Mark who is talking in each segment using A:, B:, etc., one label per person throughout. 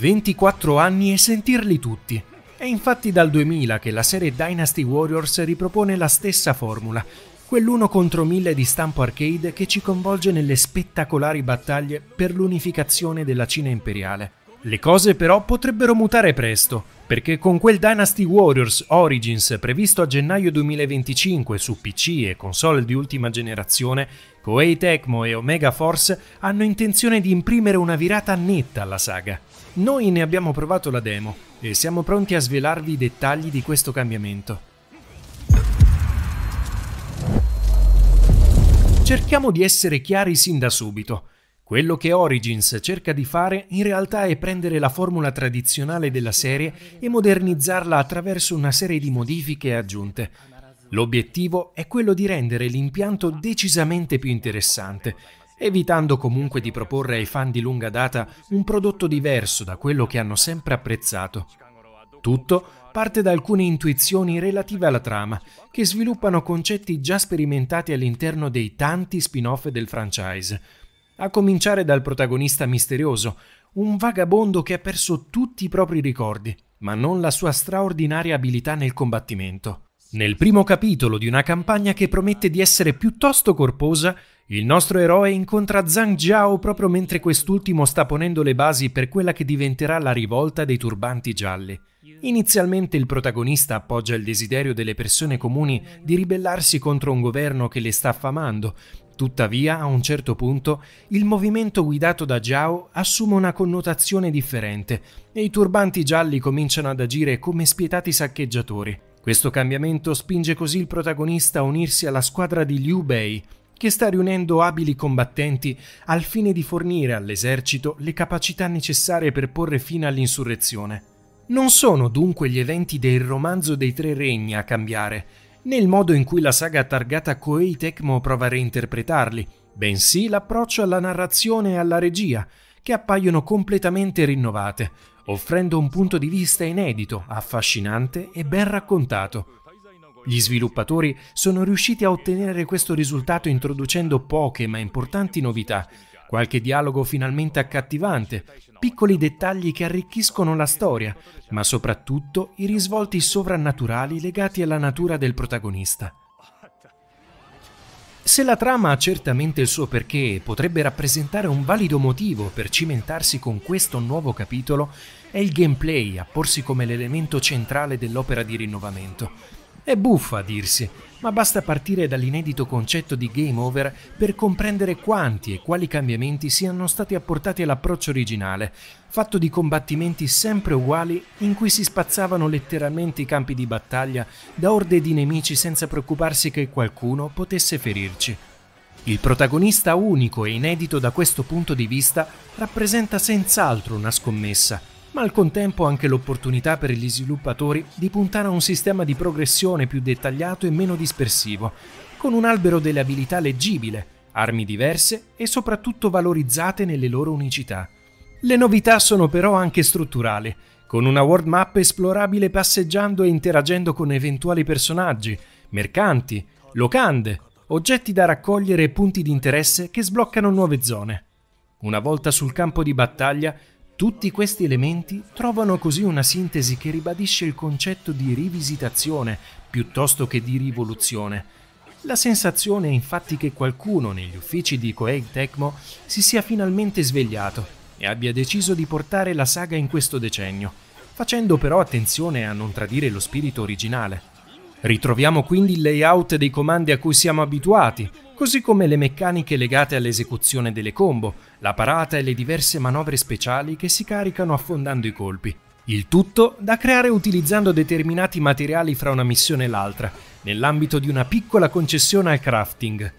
A: 24 anni e sentirli tutti. È infatti dal 2000 che la serie Dynasty Warriors ripropone la stessa formula, quell'uno contro mille di stampo arcade che ci coinvolge nelle spettacolari battaglie per l'unificazione della Cina imperiale. Le cose però potrebbero mutare presto, perché con quel Dynasty Warriors Origins previsto a gennaio 2025 su PC e console di ultima generazione, Koei Tecmo e Omega Force hanno intenzione di imprimere una virata netta alla saga. Noi ne abbiamo provato la demo e siamo pronti a svelarvi i dettagli di questo cambiamento. Cerchiamo di essere chiari sin da subito. Quello che Origins cerca di fare in realtà è prendere la formula tradizionale della serie e modernizzarla attraverso una serie di modifiche e aggiunte. L'obiettivo è quello di rendere l'impianto decisamente più interessante, evitando comunque di proporre ai fan di lunga data un prodotto diverso da quello che hanno sempre apprezzato. Tutto parte da alcune intuizioni relative alla trama, che sviluppano concetti già sperimentati all'interno dei tanti spin-off del franchise a cominciare dal protagonista misterioso, un vagabondo che ha perso tutti i propri ricordi, ma non la sua straordinaria abilità nel combattimento. Nel primo capitolo di una campagna che promette di essere piuttosto corposa, il nostro eroe incontra Zhang Zhao proprio mentre quest'ultimo sta ponendo le basi per quella che diventerà la rivolta dei turbanti gialli. Inizialmente il protagonista appoggia il desiderio delle persone comuni di ribellarsi contro un governo che le sta affamando, tuttavia a un certo punto il movimento guidato da Zhao assume una connotazione differente e i turbanti gialli cominciano ad agire come spietati saccheggiatori. Questo cambiamento spinge così il protagonista a unirsi alla squadra di Liu Bei, che sta riunendo abili combattenti al fine di fornire all'esercito le capacità necessarie per porre fine all'insurrezione. Non sono dunque gli eventi del romanzo dei tre regni a cambiare, né il modo in cui la saga targata Koei Tecmo prova a reinterpretarli, bensì l'approccio alla narrazione e alla regia, che appaiono completamente rinnovate, offrendo un punto di vista inedito, affascinante e ben raccontato. Gli sviluppatori sono riusciti a ottenere questo risultato introducendo poche ma importanti novità, qualche dialogo finalmente accattivante, piccoli dettagli che arricchiscono la storia, ma soprattutto i risvolti sovrannaturali legati alla natura del protagonista. Se la trama ha certamente il suo perché e potrebbe rappresentare un valido motivo per cimentarsi con questo nuovo capitolo, è il gameplay a porsi come l'elemento centrale dell'opera di rinnovamento. È buffa a dirsi, ma basta partire dall'inedito concetto di game over per comprendere quanti e quali cambiamenti siano stati apportati all'approccio originale, fatto di combattimenti sempre uguali in cui si spazzavano letteralmente i campi di battaglia da orde di nemici senza preoccuparsi che qualcuno potesse ferirci. Il protagonista unico e inedito da questo punto di vista rappresenta senz'altro una scommessa, ma al contempo anche l'opportunità per gli sviluppatori di puntare a un sistema di progressione più dettagliato e meno dispersivo, con un albero delle abilità leggibile, armi diverse e soprattutto valorizzate nelle loro unicità. Le novità sono però anche strutturali, con una world map esplorabile passeggiando e interagendo con eventuali personaggi, mercanti, locande, oggetti da raccogliere e punti di interesse che sbloccano nuove zone. Una volta sul campo di battaglia, tutti questi elementi trovano così una sintesi che ribadisce il concetto di rivisitazione piuttosto che di rivoluzione. La sensazione è infatti che qualcuno negli uffici di Koei Tecmo si sia finalmente svegliato e abbia deciso di portare la saga in questo decennio, facendo però attenzione a non tradire lo spirito originale. Ritroviamo quindi il layout dei comandi a cui siamo abituati, così come le meccaniche legate all'esecuzione delle combo, la parata e le diverse manovre speciali che si caricano affondando i colpi. Il tutto da creare utilizzando determinati materiali fra una missione e l'altra, nell'ambito di una piccola concessione al crafting.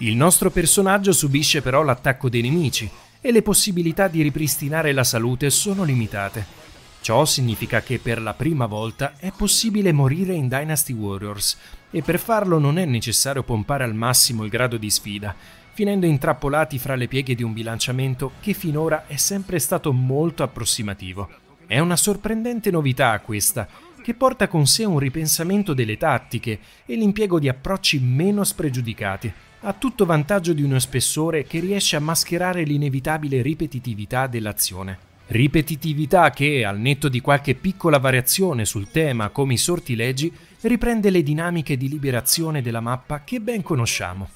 A: Il nostro personaggio subisce però l'attacco dei nemici e le possibilità di ripristinare la salute sono limitate. Ciò significa che per la prima volta è possibile morire in Dynasty Warriors e per farlo non è necessario pompare al massimo il grado di sfida, finendo intrappolati fra le pieghe di un bilanciamento che finora è sempre stato molto approssimativo. È una sorprendente novità questa, che porta con sé un ripensamento delle tattiche e l'impiego di approcci meno spregiudicati, a tutto vantaggio di uno spessore che riesce a mascherare l'inevitabile ripetitività dell'azione. Ripetitività che, al netto di qualche piccola variazione sul tema come i sortilegi, riprende le dinamiche di liberazione della mappa che ben conosciamo.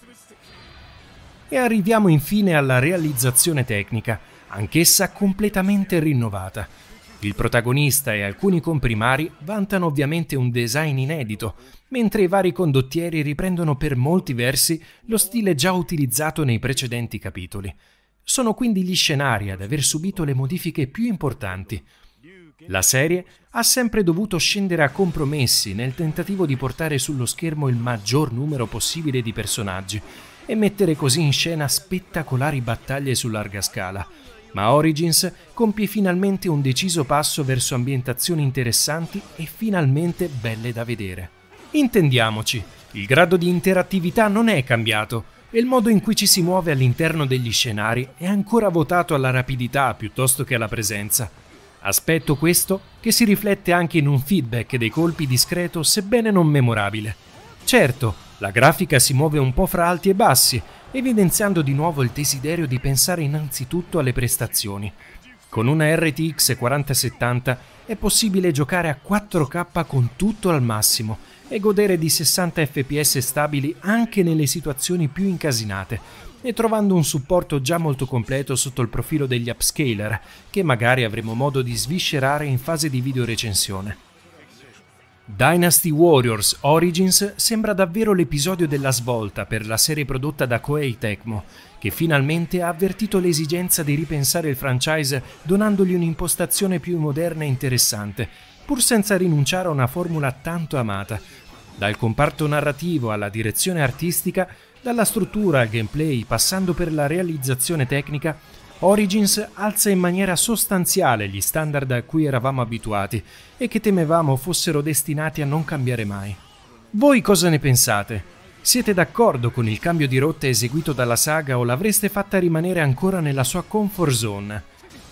A: E arriviamo infine alla realizzazione tecnica, anch'essa completamente rinnovata. Il protagonista e alcuni comprimari vantano ovviamente un design inedito, mentre i vari condottieri riprendono per molti versi lo stile già utilizzato nei precedenti capitoli. Sono quindi gli scenari ad aver subito le modifiche più importanti. La serie ha sempre dovuto scendere a compromessi nel tentativo di portare sullo schermo il maggior numero possibile di personaggi e mettere così in scena spettacolari battaglie su larga scala. Ma Origins compie finalmente un deciso passo verso ambientazioni interessanti e finalmente belle da vedere. Intendiamoci, il grado di interattività non è cambiato, e Il modo in cui ci si muove all'interno degli scenari è ancora votato alla rapidità piuttosto che alla presenza. Aspetto questo che si riflette anche in un feedback dei colpi discreto sebbene non memorabile. Certo, la grafica si muove un po' fra alti e bassi, evidenziando di nuovo il desiderio di pensare innanzitutto alle prestazioni. Con una RTX 4070 è possibile giocare a 4K con tutto al massimo, e godere di 60 fps stabili anche nelle situazioni più incasinate e trovando un supporto già molto completo sotto il profilo degli upscaler, che magari avremo modo di sviscerare in fase di videorecensione. Dynasty Warriors Origins sembra davvero l'episodio della svolta per la serie prodotta da Koei Tecmo, che finalmente ha avvertito l'esigenza di ripensare il franchise donandogli un'impostazione più moderna e interessante, pur senza rinunciare a una formula tanto amata. Dal comparto narrativo alla direzione artistica, dalla struttura al gameplay, passando per la realizzazione tecnica, Origins alza in maniera sostanziale gli standard a cui eravamo abituati e che temevamo fossero destinati a non cambiare mai. Voi cosa ne pensate? Siete d'accordo con il cambio di rotta eseguito dalla saga o l'avreste fatta rimanere ancora nella sua comfort zone?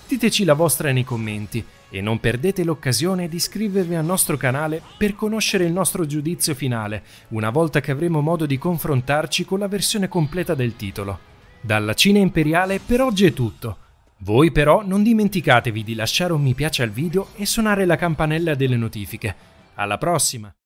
A: Diteci la vostra nei commenti e non perdete l'occasione di iscrivervi al nostro canale per conoscere il nostro giudizio finale, una volta che avremo modo di confrontarci con la versione completa del titolo. Dalla Cina imperiale per oggi è tutto. Voi però non dimenticatevi di lasciare un mi piace al video e suonare la campanella delle notifiche. Alla prossima!